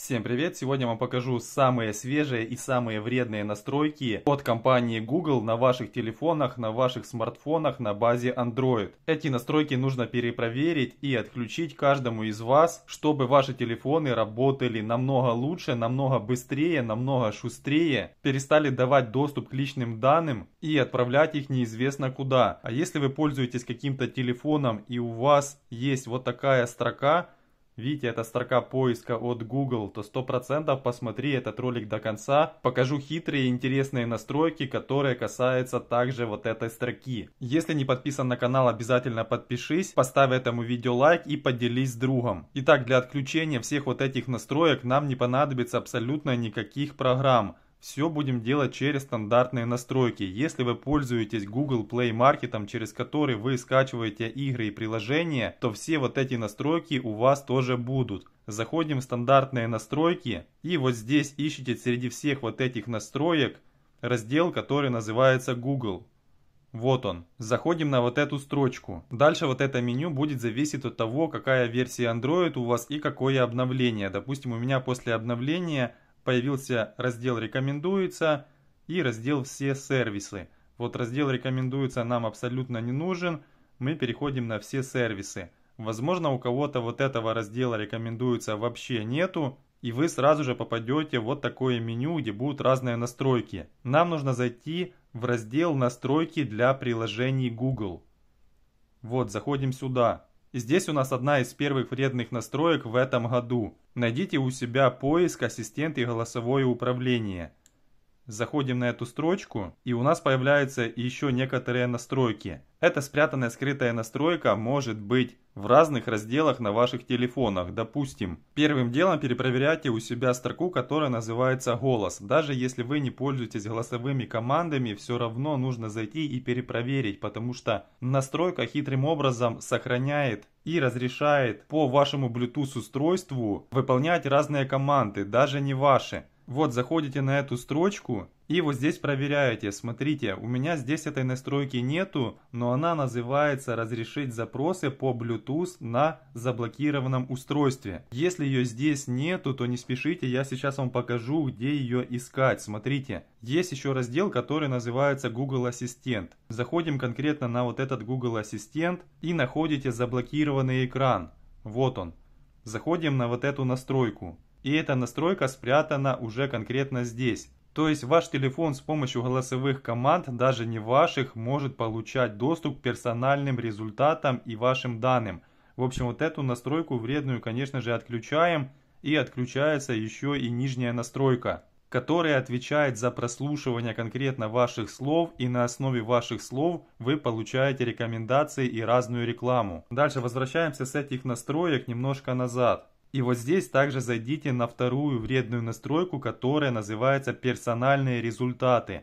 Всем привет! Сегодня я вам покажу самые свежие и самые вредные настройки от компании Google на ваших телефонах, на ваших смартфонах на базе Android. Эти настройки нужно перепроверить и отключить каждому из вас, чтобы ваши телефоны работали намного лучше, намного быстрее, намного шустрее, перестали давать доступ к личным данным и отправлять их неизвестно куда. А если вы пользуетесь каким-то телефоном и у вас есть вот такая строка, Видите, это строка поиска от Google, то 100% посмотри этот ролик до конца. Покажу хитрые и интересные настройки, которые касаются также вот этой строки. Если не подписан на канал, обязательно подпишись, поставь этому видео лайк и поделись с другом. Итак, для отключения всех вот этих настроек нам не понадобится абсолютно никаких программ. Все будем делать через стандартные настройки. Если вы пользуетесь Google Play Market, через который вы скачиваете игры и приложения, то все вот эти настройки у вас тоже будут. Заходим в стандартные настройки и вот здесь ищите среди всех вот этих настроек раздел, который называется Google. Вот он. Заходим на вот эту строчку. Дальше вот это меню будет зависеть от того, какая версия Android у вас и какое обновление. Допустим, у меня после обновления появился раздел «Рекомендуется» и раздел «Все сервисы». Вот раздел «Рекомендуется» нам абсолютно не нужен, мы переходим на «Все сервисы». Возможно, у кого-то вот этого раздела «Рекомендуется» вообще нету, и вы сразу же попадете в вот такое меню, где будут разные настройки. Нам нужно зайти в раздел «Настройки для приложений Google». Вот, заходим сюда. здесь у нас одна из первых вредных настроек в этом году. Найдите у себя поиск «Ассистент и голосовое управление». Заходим на эту строчку, и у нас появляются еще некоторые настройки. Эта спрятанная скрытая настройка может быть в разных разделах на ваших телефонах. Допустим, первым делом перепроверяйте у себя строку, которая называется «Голос». Даже если вы не пользуетесь голосовыми командами, все равно нужно зайти и перепроверить, потому что настройка хитрым образом сохраняет и разрешает по вашему Bluetooth устройству выполнять разные команды, даже не ваши. Вот заходите на эту строчку и вот здесь проверяете, смотрите, у меня здесь этой настройки нету, но она называется «Разрешить запросы по Bluetooth на заблокированном устройстве». Если ее здесь нету, то не спешите, я сейчас вам покажу, где ее искать. Смотрите, есть еще раздел, который называется Google Ассистент. Заходим конкретно на вот этот Google Ассистент и находите заблокированный экран. Вот он. Заходим на вот эту настройку. И эта настройка спрятана уже конкретно здесь. То есть ваш телефон с помощью голосовых команд, даже не ваших, может получать доступ к персональным результатам и вашим данным. В общем, вот эту настройку вредную, конечно же, отключаем. И отключается еще и нижняя настройка, которая отвечает за прослушивание конкретно ваших слов. И на основе ваших слов вы получаете рекомендации и разную рекламу. Дальше возвращаемся с этих настроек немножко назад. И вот здесь также зайдите на вторую вредную настройку, которая называется персональные результаты.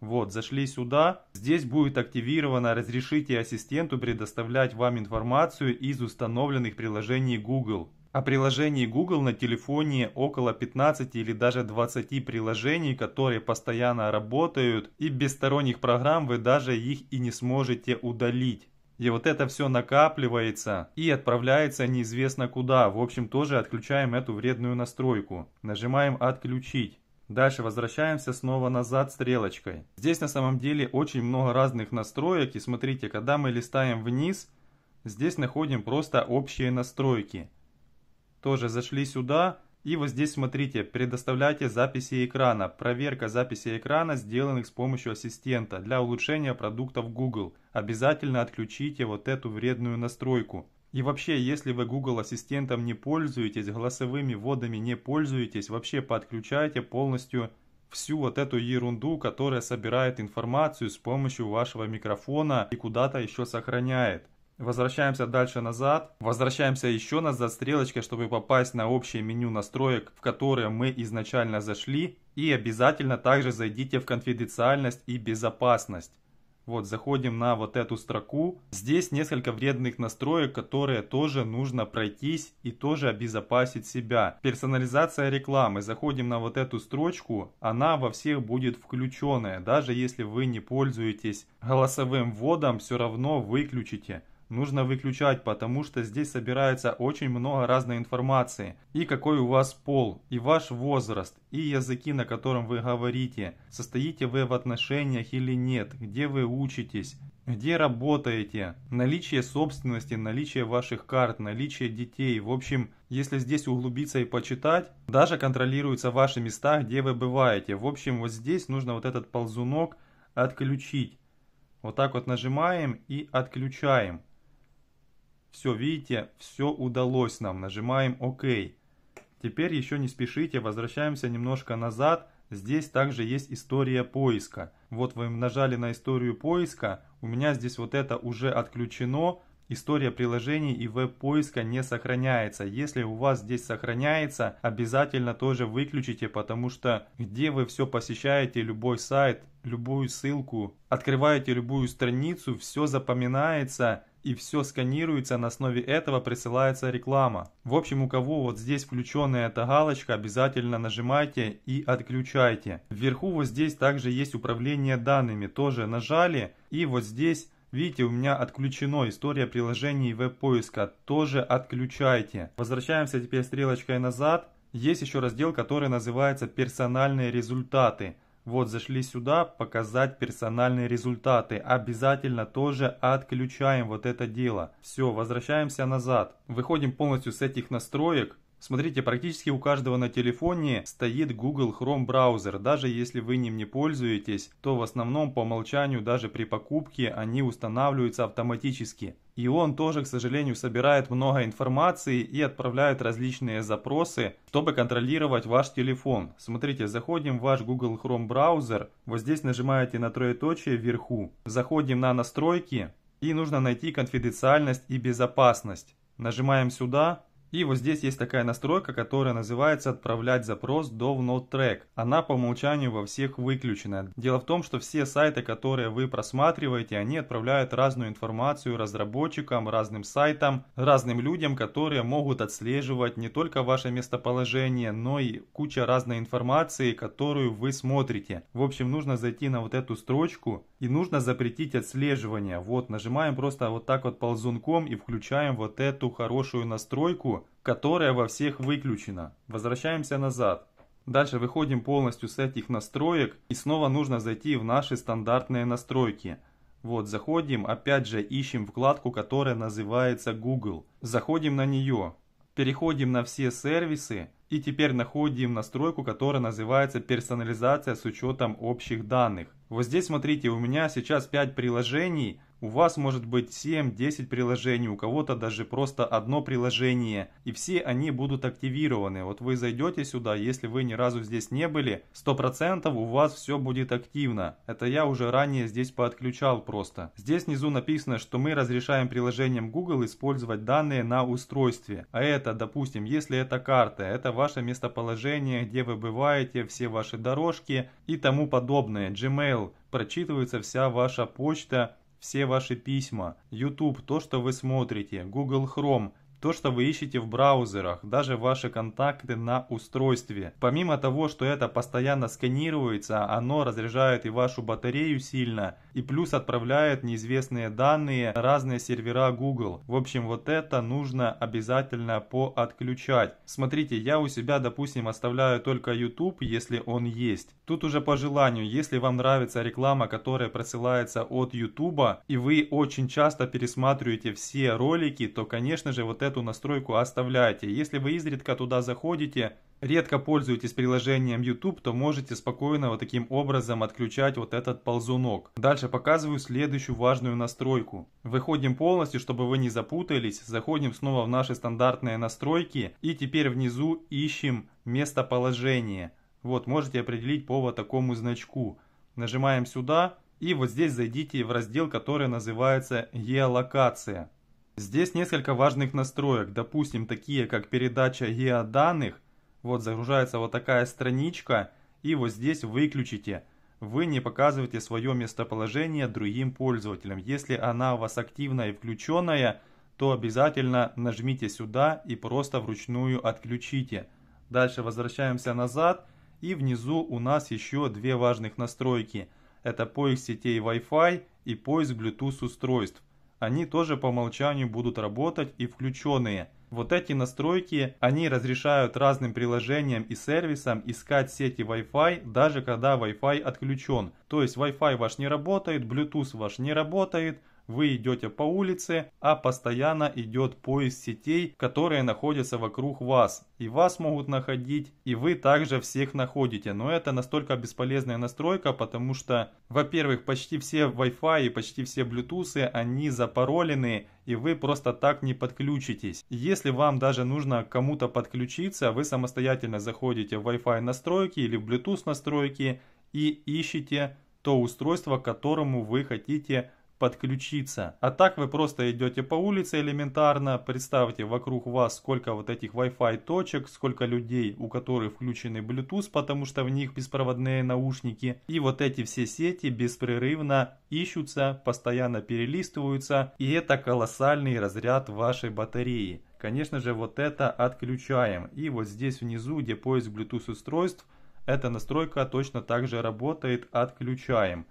Вот, зашли сюда. Здесь будет активировано «Разрешите ассистенту предоставлять вам информацию из установленных приложений Google». О приложении Google на телефоне около 15 или даже 20 приложений, которые постоянно работают, и без сторонних программ вы даже их и не сможете удалить. И вот это все накапливается и отправляется неизвестно куда. В общем, тоже отключаем эту вредную настройку. Нажимаем «Отключить». Дальше возвращаемся снова назад стрелочкой. Здесь на самом деле очень много разных настроек. И смотрите, когда мы листаем вниз, здесь находим просто общие настройки. Тоже зашли сюда. И вот здесь смотрите, предоставляйте записи экрана. Проверка записи экрана, сделанных с помощью ассистента для улучшения продуктов Google обязательно отключите вот эту вредную настройку. И вообще, если вы Google Ассистентом не пользуетесь, голосовыми вводами не пользуетесь, вообще подключайте полностью всю вот эту ерунду, которая собирает информацию с помощью вашего микрофона и куда-то еще сохраняет. Возвращаемся дальше назад. Возвращаемся еще назад стрелочкой, чтобы попасть на общее меню настроек, в которое мы изначально зашли. И обязательно также зайдите в конфиденциальность и безопасность. Вот, заходим на вот эту строку. Здесь несколько вредных настроек, которые тоже нужно пройтись и тоже обезопасить себя. Персонализация рекламы. Заходим на вот эту строчку. Она во всех будет включенная. Даже если вы не пользуетесь голосовым вводом, все равно выключите нужно выключать, потому что здесь собирается очень много разной информации. И какой у вас пол, и ваш возраст, и языки, на котором вы говорите, состоите вы в отношениях или нет, где вы учитесь, где работаете, наличие собственности, наличие ваших карт, наличие детей. В общем, если здесь углубиться и почитать, даже контролируются ваши места, где вы бываете. В общем, вот здесь нужно вот этот ползунок отключить. Вот так вот нажимаем и отключаем. Все, видите, все удалось нам. Нажимаем ОК. Теперь еще не спешите, возвращаемся немножко назад. Здесь также есть история поиска. Вот вы нажали на историю поиска. У меня здесь вот это уже отключено. История приложений и веб-поиска не сохраняется. Если у вас здесь сохраняется, обязательно тоже выключите, потому что где вы все посещаете, любой сайт, любую ссылку, открываете любую страницу, все запоминается и все сканируется, на основе этого присылается реклама. В общем, у кого вот здесь включенная эта галочка, обязательно нажимайте и отключайте. Вверху вот здесь также есть управление данными, тоже нажали и вот здесь... Видите, у меня отключено история приложений веб-поиска, тоже отключайте. Возвращаемся теперь стрелочкой назад. Есть еще раздел, который называется «Персональные результаты». Вот зашли сюда, показать персональные результаты. Обязательно тоже отключаем вот это дело. Все, возвращаемся назад. Выходим полностью с этих настроек Смотрите, практически у каждого на телефоне стоит Google Chrome браузер. Даже если вы ним не пользуетесь, то в основном по умолчанию даже при покупке они устанавливаются автоматически. И он тоже, к сожалению, собирает много информации и отправляет различные запросы, чтобы контролировать ваш телефон. Смотрите, заходим в ваш Google Chrome браузер. Вот здесь нажимаете на троеточие вверху. Заходим на настройки и нужно найти конфиденциальность и безопасность. Нажимаем сюда и вот здесь есть такая настройка, которая называется «Отправлять запрос до NoteTrack. Она по умолчанию во всех выключена. Дело в том, что все сайты, которые вы просматриваете, они отправляют разную информацию разработчикам, разным сайтам, разным людям, которые могут отслеживать не только ваше местоположение, но и куча разной информации, которую вы смотрите. В общем, нужно зайти на вот эту строчку и нужно запретить отслеживание. Вот, нажимаем просто вот так вот ползунком и включаем вот эту хорошую настройку, которая во всех выключена. Возвращаемся назад. Дальше выходим полностью с этих настроек и снова нужно зайти в наши стандартные настройки. Вот, заходим, опять же ищем вкладку, которая называется Google. Заходим на нее, переходим на все сервисы и теперь находим настройку, которая называется персонализация с учетом общих данных. Вот здесь, смотрите, у меня сейчас 5 приложений, у вас может быть 7-10 приложений, у кого-то даже просто одно приложение, и все они будут активированы. Вот вы зайдете сюда, если вы ни разу здесь не были, 100% у вас все будет активно. Это я уже ранее здесь поотключал просто. Здесь внизу написано, что мы разрешаем приложением Google использовать данные на устройстве. А это, допустим, если это карта, это ваше местоположение, где вы бываете, все ваши дорожки и тому подобное. Gmail, прочитывается вся ваша почта все ваши письма, YouTube, то, что вы смотрите, Google Chrome, то, что вы ищете в браузерах, даже ваши контакты на устройстве. Помимо того, что это постоянно сканируется, оно разряжает и вашу батарею сильно, и плюс отправляет неизвестные данные на разные сервера Google. В общем, вот это нужно обязательно поотключать. Смотрите, я у себя, допустим, оставляю только YouTube, если он есть. Тут уже по желанию, если вам нравится реклама, которая просылается от YouTube, и вы очень часто пересматриваете все ролики, то, конечно же, вот эту настройку оставляйте. Если вы изредка туда заходите, редко пользуетесь приложением YouTube, то можете спокойно вот таким образом отключать вот этот ползунок. Дальше показываю следующую важную настройку. Выходим полностью, чтобы вы не запутались. Заходим снова в наши стандартные настройки и теперь внизу ищем местоположение. Вот, можете определить по вот такому значку. Нажимаем сюда и вот здесь зайдите в раздел, который называется «Геолокация». Здесь несколько важных настроек, допустим, такие как передача геоданных. Вот загружается вот такая страничка и вот здесь выключите. Вы не показываете свое местоположение другим пользователям. Если она у вас активная и включенная, то обязательно нажмите сюда и просто вручную отключите. Дальше возвращаемся назад и внизу у нас еще две важных настройки. Это поиск сетей Wi-Fi и поиск Bluetooth устройств. Они тоже по умолчанию будут работать и включенные. Вот эти настройки, они разрешают разным приложениям и сервисам искать сети Wi-Fi, даже когда Wi-Fi отключен. То есть Wi-Fi ваш не работает, Bluetooth ваш не работает, вы идете по улице, а постоянно идет поиск сетей, которые находятся вокруг вас. И вас могут находить, и вы также всех находите. Но это настолько бесполезная настройка, потому что, во-первых, почти все Wi-Fi и почти все Bluetooth, они запаролены, и вы просто так не подключитесь. Если вам даже нужно кому-то подключиться, вы самостоятельно заходите в Wi-Fi настройки или в Bluetooth настройки и ищите то устройство, к которому вы хотите подключиться. А так вы просто идете по улице элементарно, представьте вокруг вас сколько вот этих Wi-Fi точек, сколько людей, у которых включены Bluetooth, потому что в них беспроводные наушники. И вот эти все сети беспрерывно ищутся, постоянно перелистываются, и это колоссальный разряд вашей батареи. Конечно же, вот это отключаем. И вот здесь внизу, где поиск Bluetooth устройств, эта настройка точно так же работает, отключаем.